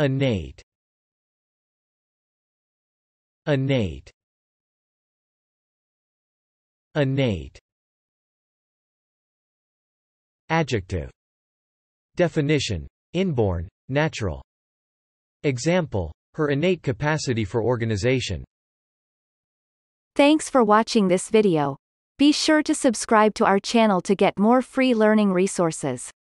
innate innate innate adjective definition inborn natural example her innate capacity for organization thanks for watching this video be sure to subscribe to our channel to get more free learning resources